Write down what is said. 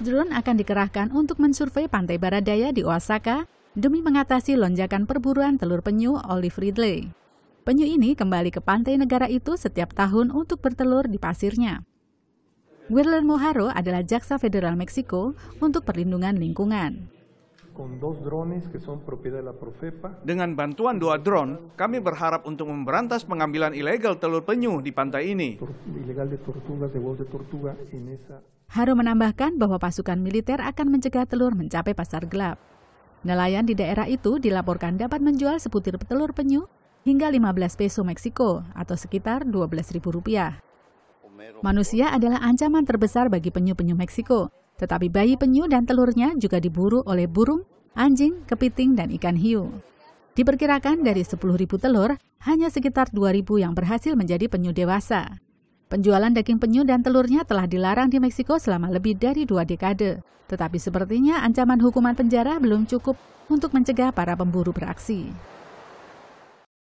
drone akan dikerahkan untuk mensurvei pantai barat daya di Osaka demi mengatasi lonjakan perburuan telur penyu Olive Ridley. Penyu ini kembali ke pantai negara itu setiap tahun untuk bertelur di pasirnya. Guerlain Moharo adalah jaksa federal Meksiko untuk perlindungan lingkungan. Dengan bantuan dua drone, kami berharap untuk memberantas pengambilan ilegal telur penyu di pantai ini. Haru menambahkan bahwa pasukan militer akan mencegah telur mencapai pasar gelap. Nelayan di daerah itu dilaporkan dapat menjual sebutir telur penyu hingga 15 peso Meksiko atau sekitar 12.000 rupiah. Manusia adalah ancaman terbesar bagi penyu-penyu Meksiko tetapi bayi penyu dan telurnya juga diburu oleh burung, anjing, kepiting, dan ikan hiu. Diperkirakan dari 10.000 telur, hanya sekitar 2.000 yang berhasil menjadi penyu dewasa. Penjualan daging penyu dan telurnya telah dilarang di Meksiko selama lebih dari dua dekade. Tetapi sepertinya ancaman hukuman penjara belum cukup untuk mencegah para pemburu beraksi.